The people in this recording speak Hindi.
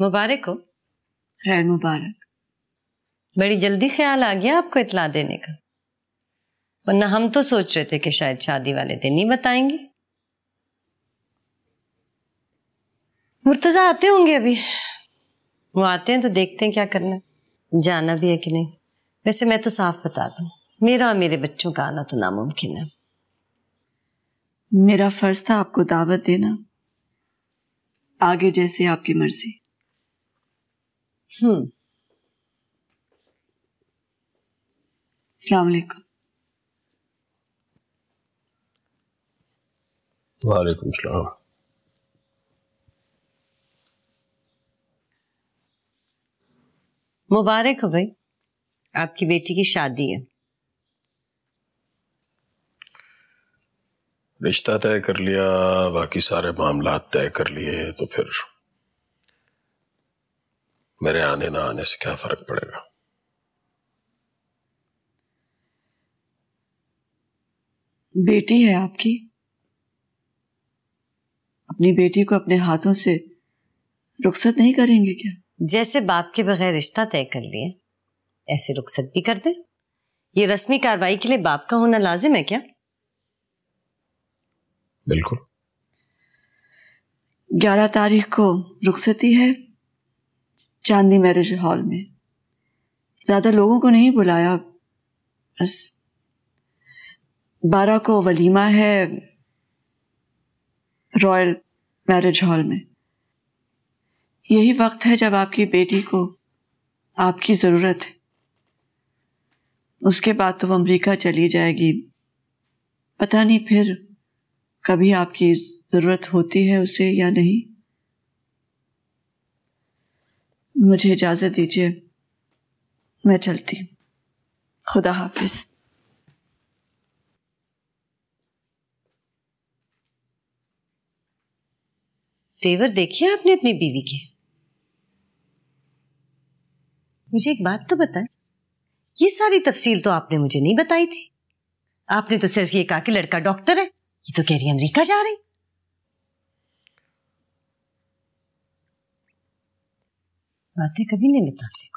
मुबारक हो खैर मुबारक बड़ी जल्दी ख्याल आ गया आपको इतला देने का वरना हम तो सोच रहे थे कि शायद शादी वाले दिन ही बताएंगे मुर्तजा आते होंगे अभी वो आते हैं तो देखते हैं क्या करना जाना भी है कि नहीं वैसे मैं तो साफ बता दू मेरा और मेरे बच्चों का आना तो नामुमकिन है मेरा फर्ज था आपको दावत देना आगे जैसे आपकी मर्जी हम्म। वालेकुम सलाम मुबारक हो भाई आपकी बेटी की शादी है रिश्ता तय कर लिया बाकी सारे मामला तय कर लिए तो फिर मेरे आने ना आने से क्या फर्क पड़ेगा बेटी है आपकी अपनी बेटी को अपने हाथों से रुखसत नहीं करेंगे क्या जैसे बाप के बगैर रिश्ता तय कर लिए ऐसे रुखसत भी कर दे ये रस्मी कार्रवाई के लिए बाप का होना लाजिम है क्या बिल्कुल ग्यारह तारीख को रुखसती है चांदी मैरिज हॉल में ज़्यादा लोगों को नहीं बुलाया बस बारह को वलीमा है रॉयल मैरिज हॉल में यही वक्त है जब आपकी बेटी को आपकी ज़रूरत है उसके बाद तो वो अमरीका चली जाएगी पता नहीं फिर कभी आपकी ज़रूरत होती है उसे या नहीं मुझे इजाज़त दीजिए मैं चलती खुदा हाफिज तेवर देखिए आपने अपनी बीवी के मुझे एक बात तो बताएं ये सारी तफसील तो आपने मुझे नहीं बताई थी आपने तो सिर्फ ये कहा कि लड़का डॉक्टर है ये तो कह रही अमरीका जा रही बातें कभी नहीं बताते